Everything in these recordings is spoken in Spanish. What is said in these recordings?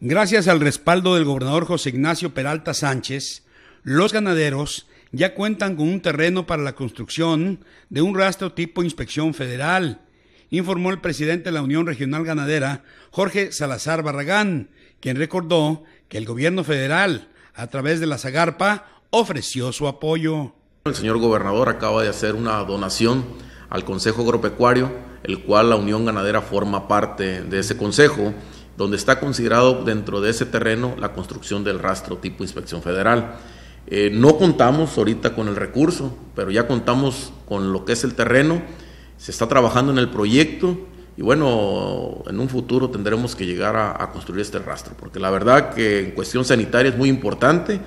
Gracias al respaldo del gobernador José Ignacio Peralta Sánchez, los ganaderos ya cuentan con un terreno para la construcción de un rastro tipo inspección federal, informó el presidente de la Unión Regional Ganadera, Jorge Salazar Barragán, quien recordó que el gobierno federal, a través de la Zagarpa, ofreció su apoyo. El señor gobernador acaba de hacer una donación al Consejo Agropecuario, el cual la Unión Ganadera forma parte de ese consejo donde está considerado dentro de ese terreno la construcción del rastro tipo inspección federal. Eh, no contamos ahorita con el recurso, pero ya contamos con lo que es el terreno, se está trabajando en el proyecto y bueno, en un futuro tendremos que llegar a, construir este rastro, porque la verdad que en cuestión sanitaria es muy importante,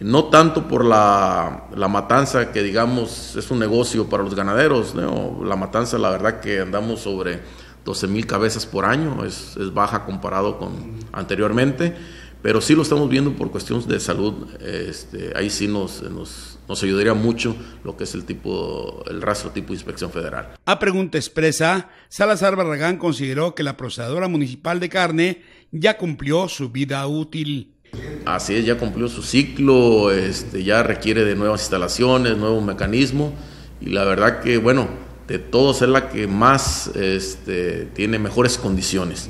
no tanto por la, matanza que digamos es un negocio para los ganaderos, la matanza la verdad que andamos sobre 12 mil cabezas por año, es, baja comparado con anteriormente, pero sí lo estamos viendo por cuestiones de salud, este, ahí sí nos, nos, ayudaría mucho lo que es el tipo, el rastro tipo inspección federal. A pregunta expresa, Salazar Barragán consideró que la procesadora municipal de carne ya cumplió su vida útil. Así es, ya cumplió su ciclo, este, ya requiere de nuevas instalaciones, nuevos mecanismos y la verdad que, bueno, de todos es la que más este, tiene mejores condiciones.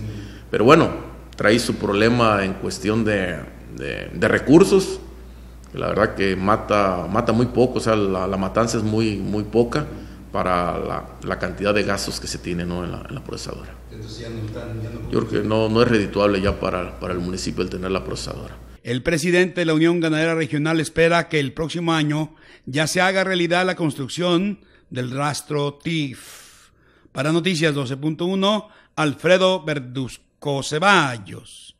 Pero bueno, trae su problema en cuestión de, de, recursos. La verdad que mata, mata muy poco, o sea, la, matanza es muy, muy poca para la, cantidad de gastos que se tiene ¿no? en, la, procesadora. Yo creo que no, no es redituable ya para, para el municipio el tener la procesadora. El presidente de la Unión Ganadera Regional espera que el próximo año ya se haga realidad la construcción del rastro TIF. Para Noticias 12.1, Alfredo Verduzco Ceballos.